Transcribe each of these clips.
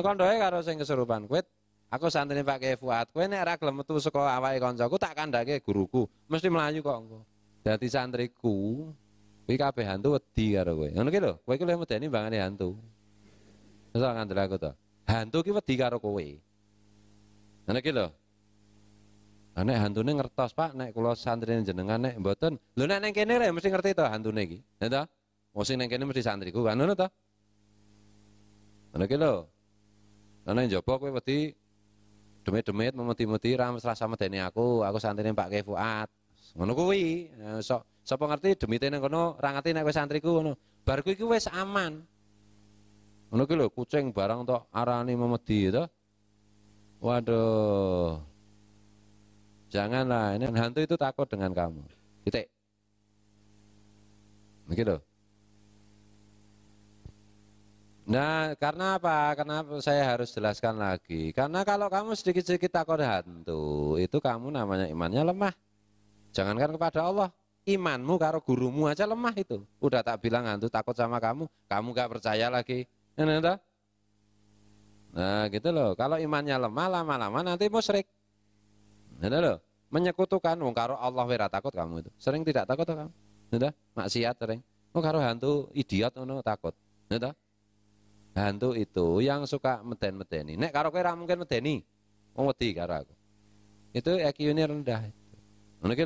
Kondoe karo sing kesurupan kuwi Aku santri Pak Kiai Fuad, kowe nek ora gelem metu saka awake kancaku tak kandhake guruku, mesti melayu kok engko. Dadi santriku kuwi kabeh hantu wedi karo kowe. Ngono ki lho, kowe iki luwih medeni mbangane hantu. Terus ngandel aku to. Hantu ki wedi karo kowe. Ngono ki lho. Nah, nek hantune ngertos, Pak, nek kula santrine jenengan nek mboten, lho nek nang kene mesti ngerti to hantune iki. Ya to? Mesti kene mesti santriku kan ngono to. Ngono ki Ana njaba kowe wedi demit-demit memeti-meti ra sama medeni aku, aku santri Pak Kefuat. Fuad. Ngono kuwi. Eh, Sok sapa ngerti demite nang kono ra ngerti nek kowe santriku ngono. Bar kuwi iki wis aman. Ngono kuwi lho kucing barang tok arani memedi ya to. Waduh. Janganlah, ini hantu itu takut dengan kamu. Titik. Begitu. Nah, karena apa? Karena saya harus jelaskan lagi? Karena kalau kamu sedikit-sedikit takut hantu, itu kamu namanya imannya lemah. Jangankan kepada Allah, imanmu karo gurumu aja lemah itu. Udah tak bilang hantu takut sama kamu, kamu gak percaya lagi. Nah, gitu loh. Kalau imannya lemah, lama-lama nanti musyrik. Nah, loh. Menyekutukan wong oh, karo Allah wira takut kamu itu. Sering tidak takut kamu. Nah, maksiat sering. Oh karo hantu idiot no, takut. Nah, Hantu itu yang suka meten-meteni. Nek karo kowe mungkin meteni. Wong wedi karo aku. Itu EQ ini rendah. Ngono ki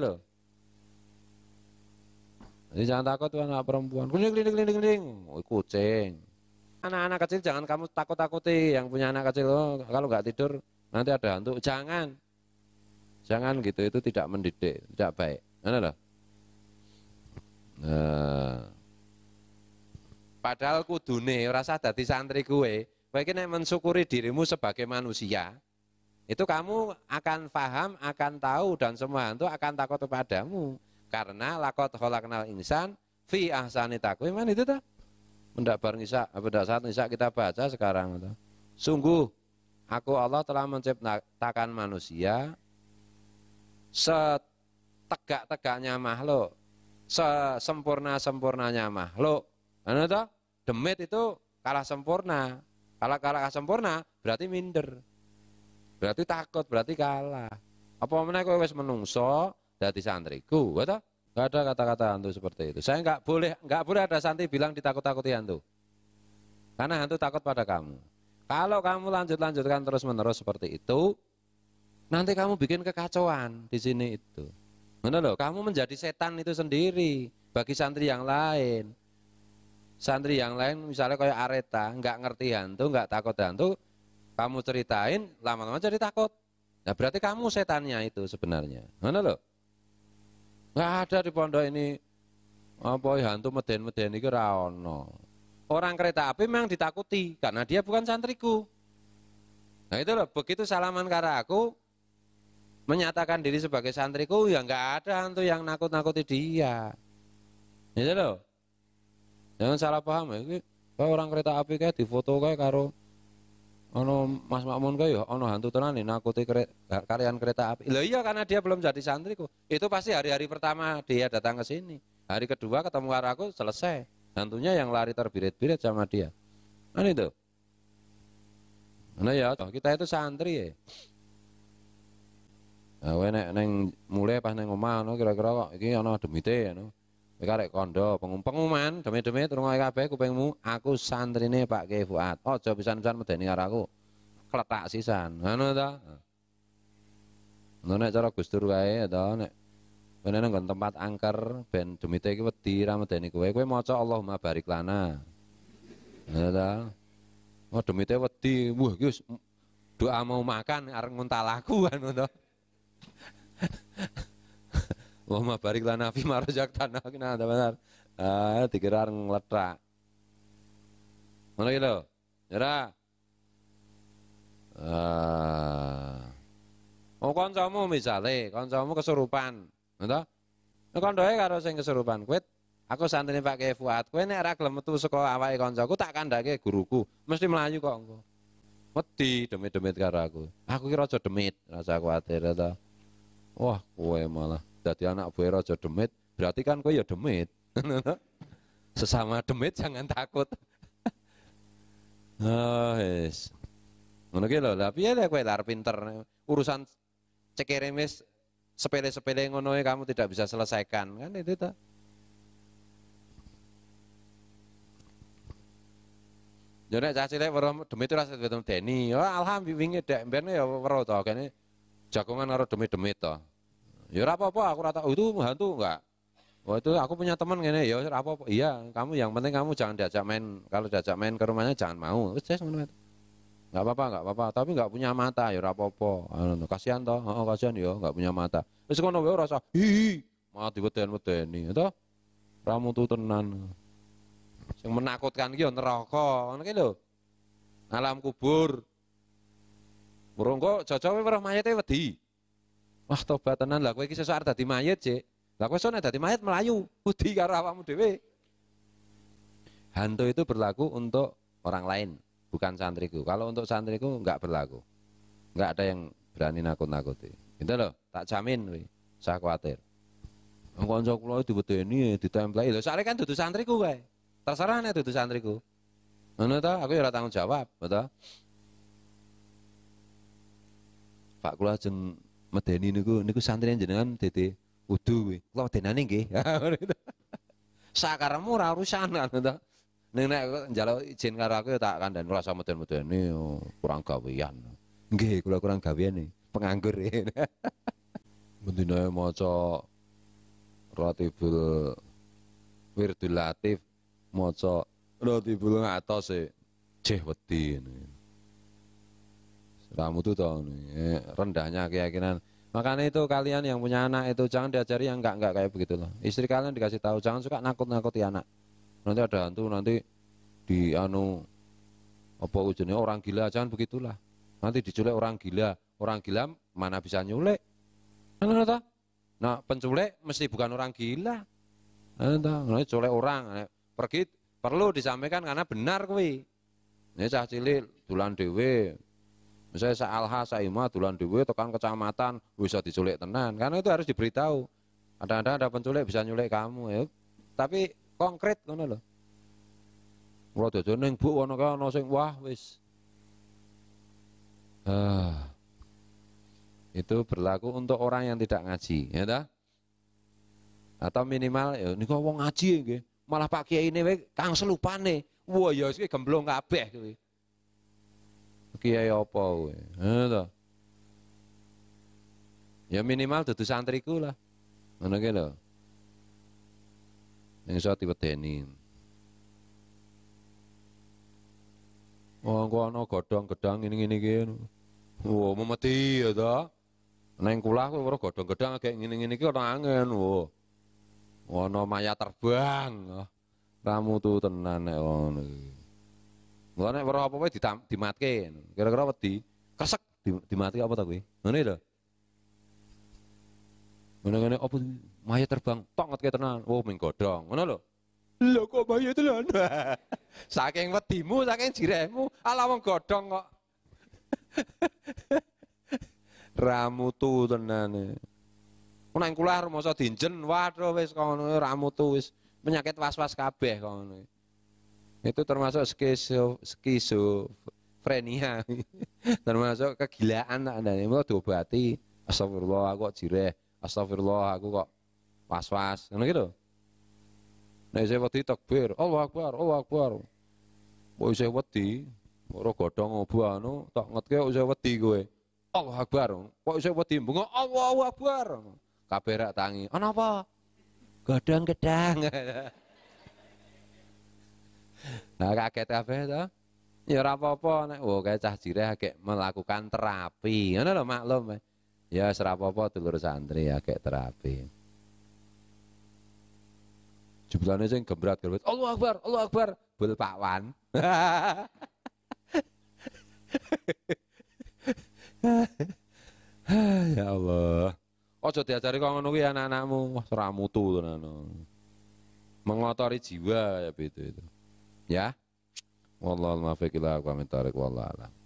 Jadi jangan takut tuh anak perempuan. kucing kucing kucing kucing Oh, kucing. Anak-anak kecil jangan kamu takut-takuti yang punya anak kecil. Oh, kalau nggak tidur nanti ada hantu. Jangan. Jangan gitu, itu tidak mendidik, tidak baik. Mana loh? Eh, nah. Padahal kudune rasa dadi santri kue, bagaimana mensyukuri dirimu sebagai manusia, itu kamu akan paham, akan tahu dan semua itu akan takut kepadamu. Karena lakot kenal insan fi ahsani takwim itu tuh Mendak bareng Isa, pada saat Isa kita baca sekarang itu. Sungguh aku Allah telah menciptakan manusia setegak-tegaknya makhluk, sesempurna-sempurnanya makhluk, Anu toh? Demit itu kalah sempurna. Kalau kalah sempurna berarti minder. Berarti takut, berarti kalah. Apa mana kowe wis menungso dadi santriku, iya toh? Gak ada kata-kata hantu seperti itu. Saya nggak boleh nggak boleh ada santri bilang ditakut-takuti hantu. Karena hantu takut pada kamu. Kalau kamu lanjut-lanjutkan terus-menerus seperti itu, nanti kamu bikin kekacauan di sini itu. Mana loh, kamu menjadi setan itu sendiri bagi santri yang lain santri yang lain misalnya kayak areta nggak ngerti hantu nggak takut hantu kamu ceritain lama-lama jadi takut nah berarti kamu setannya itu sebenarnya mana lo nggak ada di pondok ini apa ya, hantu meden meden ini raono orang kereta api memang ditakuti karena dia bukan santriku nah itu loh begitu salaman karena aku menyatakan diri sebagai santriku ya nggak ada hantu yang nakut-nakuti dia itu loh jangan salah paham ya iki orang kereta api kayak foto kayak karo ono Mas Makmun kayak ya, ono hantu tenan nakuti kere, karyan kereta api. lo iya karena dia belum jadi santri kok. Itu pasti hari-hari pertama dia datang ke sini. Hari kedua ketemu karo aku selesai. Hantunya yang lari terbirit-birit sama dia. Nah itu. Nah ya, kita itu santri ya. Nah, wene neng mulai pas neng omah no kira-kira kok ini ana demite ya no. Karek kondo pengum pengumuman demi-demi terungai kafe, kupengmu aku santri nih Pak Kiai Fuad. coba bisa nusan medeni karo aku. kelatak sisan. Ngono ta? Ngono cara Gus Dur kae ta nek Kene tempat angker ben demite iki wedi ini kue, kowe. mau Allah ma barik lana. Ya ta. Oh demite wedi. Wah Gus, doa mau makan nguntal aku kan ada. Allahumma barik lana fi marajak tanah kena ada benar. Ah, dikira ngeletak. Mana gitu? Nyerah. Ah. Oh kancamu misale, kancamu kesurupan, ngono Nek kandoe karo sing keserupan, kuwi aku santrine Pak Kiai Fuad, kowe nek ora gelem metu saka awake kancaku tak kandhake guruku, mesti melayu kok engko. Wedi demit-demit karo aku. Aku ki raja demit, rasa kuwatir ta. Ya Wah, kowe malah dadi anak buah raja demit, berarti kan kowe ya demit. Sesama demit jangan takut. oh, yes. Ngono ki lho, lah piye lek kowe lar pinter urusan cekere wis sepele-sepele ngono e, kamu tidak bisa selesaikan kan itu tak ya Jadi cah cilik weruh demit ora sedhewe deni. Ya alhamdulillah wingi dek ben ya weruh to kene jagongan karo demit-demit to. Ya apa-apa aku rata, oh, itu hantu enggak. Wah itu aku punya teman gini, ya apa-apa. Iya, kamu yang penting kamu jangan diajak main. Kalau diajak main ke rumahnya jangan mau. Wis saya apa-apa, nggak apa-apa, tapi nggak punya mata ya apa-apa. Anu, anu, kasihan toh, oh, kasihan ya nggak punya mata. terus kono wae rasa hi mati beten beten ini, ya toh. Ramu tuh tenan. yang menakutkan gitu ya neraka, ngono Alam kubur. Burung kok jajawe weruh mayatnya wedi. Wah tobat tenan lah kowe iki sesuk arep dadi mayit, Lah kowe sono dadi mayit melayu, budi karo awakmu dhewe. Hantu itu berlaku untuk orang lain, bukan santriku. Kalau untuk santriku enggak berlaku. Enggak ada yang berani nakut-nakuti. Itu loh, tak jamin we. Saya khawatir. Kanca kula diwedeni, tempat lain. Soalnya kan dudu santriku kae. Terserah nek dudu santriku. Ngono ta, aku ya ora tanggung jawab, betul. Pak kula jeng medeni niku niku santri yang jenengan tete wudu kuwi. Kula denane nggih. Sakaremu ora urusanan to. Ning nek njaluk izin karo aku ya tak kandhani rasa medeni medeni kurang gawean. Nggih, kula kurang gawean nih, penganggur. Eh. Mendina maca Ratibul Wirdul Latif maca Ratibul ngatos e. Jeh wedi kamu tuh tau nih rendahnya keyakinan makanya itu kalian yang punya anak itu jangan diajari yang enggak enggak kayak begitu loh istri kalian dikasih tahu jangan suka nakut nakuti anak nanti ada hantu nanti di anu apa ujungnya orang gila jangan begitulah nanti diculik orang gila orang gila mana bisa nyulik nah penculik mesti bukan orang gila nah, diculik orang pergi perlu disampaikan karena benar kuwi ini cah cilik dulan dewe misalnya saalha saima dulan duwe tekan kecamatan bisa diculik tenan karena itu harus diberitahu ada-ada ada penculik bisa nyulik kamu ya tapi konkret kan loh kalau dia ning bu wana ana sing wah wis ah, itu berlaku untuk orang yang tidak ngaji ya dah atau minimal ya niku wong ngaji ya malah Pak Kiai ini kang selupane wah ya iki gemblong kabeh gitu kiai apa kowe? Ngono Ya minimal dudu santriku lah. Ngono ki lho. Ning iso diwedeni. Wong kono godhong-gedang ngene-ngene iki. Wo memeti ya ta. Neng kulah kowe ora godhong-gedang agek ngene-ngene iki ora angen. Wo. Ono maya terbang. Oh. Ramu tu tenan nek ngono iki. Engko nek weruh apa wae dimatke. Kira-kira wedi. Kresek dimati apa ta kuwi? Ngene lho. Ngene-ngene apa mayat terbang tok ngetke tenan. Oh ming godhong. Ngono lho. Lho kok mayat lho. saking wedimu, saking jirehmu, ala wong godhong kok. Ramutu tenane. Ku nang kula rumasa dinjen, waduh wis kono ramutu wis penyakit was-was kabeh kono itu termasuk skizofrenia termasuk kegilaan tak ada ini diobati astagfirullah aku kok jireh astagfirullah aku kok was-was ngono gitu Nek saya wedi takbir, Allah Akbar, Allah Akbar. Kok saya wedi, ora godhong obah anu tak ngetke kok saya wedi kowe. Allah Akbar. Kok saya wedi bunga Allahu Akbar. Kabeh rak tangi. Ana apa? Godhong gedang. Nah kakek terapi itu, Ya rapopo, apa-apa nek oh, kayak cah jireh kakek melakukan terapi. Ini loh maklum. Eh. Ya serapopo apa dulur santri ya kakek terapi. Jebulane sing gembrat-gembrat. Allah Akbar, Allah Akbar. Bul pakwan. ya Allah. Ojo diajari kok ngono kuwi anak-anakmu, wah seramutu tuh tenan. Mengotori jiwa ya itu itu. Ya. Wallahul muwaffiq ila aqwamit thariq wallahu a'lam.